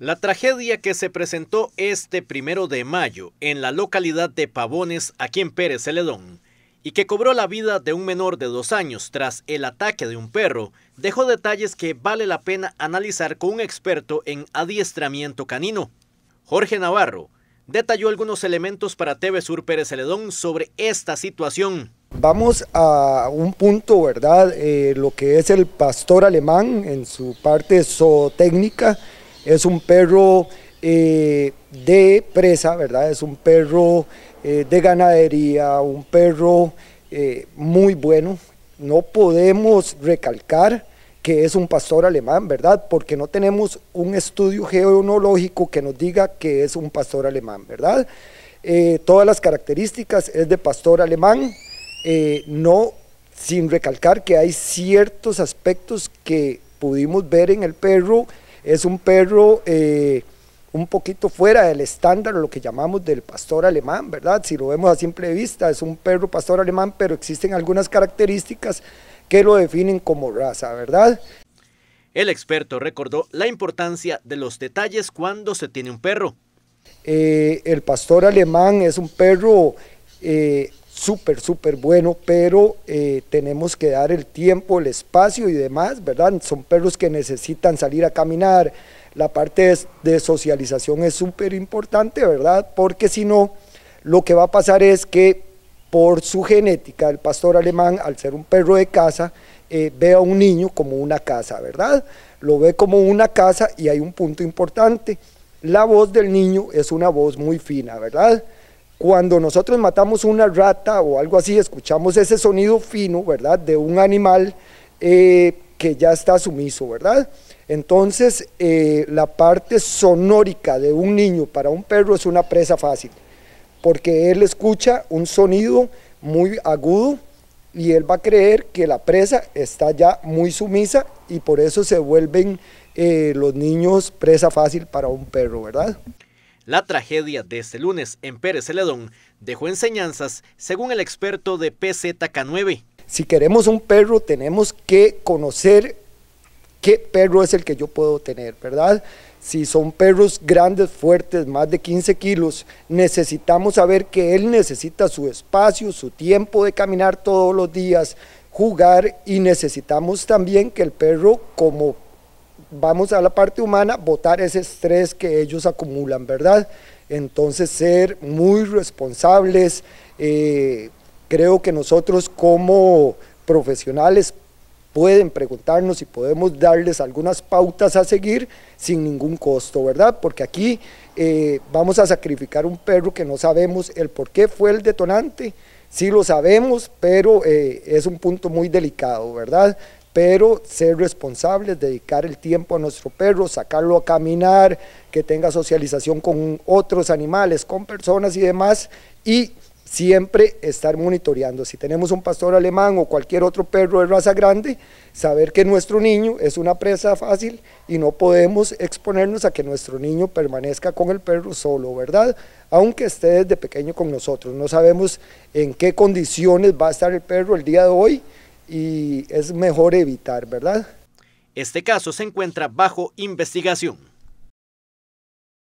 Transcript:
La tragedia que se presentó este primero de mayo en la localidad de Pavones, aquí en Pérez Celedón, y que cobró la vida de un menor de dos años tras el ataque de un perro, dejó detalles que vale la pena analizar con un experto en adiestramiento canino. Jorge Navarro detalló algunos elementos para TV Sur Pérez Celedón sobre esta situación. Vamos a un punto, ¿verdad? Eh, lo que es el pastor alemán en su parte zootécnica es un perro eh, de presa, ¿verdad? Es un perro eh, de ganadería, un perro eh, muy bueno. No podemos recalcar que es un pastor alemán, ¿verdad? Porque no tenemos un estudio geonológico que nos diga que es un pastor alemán, ¿verdad? todas las características es de pastor alemán, no sin recalcar que hay ciertos aspectos que pudimos ver en el perro es un perro eh, un poquito fuera del estándar, lo que llamamos del pastor alemán, ¿verdad? Si lo vemos a simple vista, es un perro pastor alemán, pero existen algunas características que lo definen como raza, ¿verdad? El experto recordó la importancia de los detalles cuando se tiene un perro. Eh, el pastor alemán es un perro eh, súper, súper bueno, pero eh, tenemos que dar el tiempo, el espacio y demás, ¿verdad? Son perros que necesitan salir a caminar, la parte de, socialización es súper importante, ¿verdad? Porque si no, lo que va a pasar es que por su genética, el pastor alemán, al ser un perro de casa, eh, ve a un niño como una casa, ¿verdad? Lo ve como una casa y hay un punto importante. La voz del niño es una voz muy fina, ¿verdad? Cuando nosotros matamos una rata o algo así, escuchamos ese sonido fino, ¿verdad?, de un animal eh, que ya está sumiso, ¿verdad? Entonces, eh, la parte sonórica de un niño para un perro es una presa fácil, porque él escucha un sonido muy agudo y él va a creer que la presa está ya muy sumisa y por eso se vuelven eh, los niños presa fácil para un perro, ¿verdad? La tragedia de este lunes en Pérez Celedón dejó enseñanzas, según el experto de PZK9. Si queremos un perro, tenemos que conocer qué perro es el que yo puedo tener, ¿verdad? Si son perros grandes, fuertes, más de 15 kilos, necesitamos saber que él necesita su espacio, su tiempo de caminar todos los días, jugar y necesitamos también que el perro como vamos a la parte humana, votar ese estrés que ellos acumulan, ¿verdad? Entonces ser muy responsables. Eh, creo que nosotros como profesionales pueden preguntarnos si podemos darles algunas pautas a seguir sin ningún costo, ¿verdad? Porque aquí eh, vamos a sacrificar un perro que no sabemos el por qué fue el detonante, sí lo sabemos, pero eh, es un punto muy delicado, ¿verdad? pero ser responsables, dedicar el tiempo a nuestro perro, sacarlo a caminar, que tenga socialización con otros animales, con personas y demás, y siempre estar monitoreando. Si tenemos un pastor alemán o cualquier otro perro de raza grande, saber que nuestro niño es una presa fácil y no podemos exponernos a que nuestro niño permanezca con el perro solo, ¿verdad? Aunque esté desde pequeño con nosotros. No sabemos en qué condiciones va a estar el perro el día de hoy, y es mejor evitar, ¿verdad? Este caso se encuentra bajo investigación.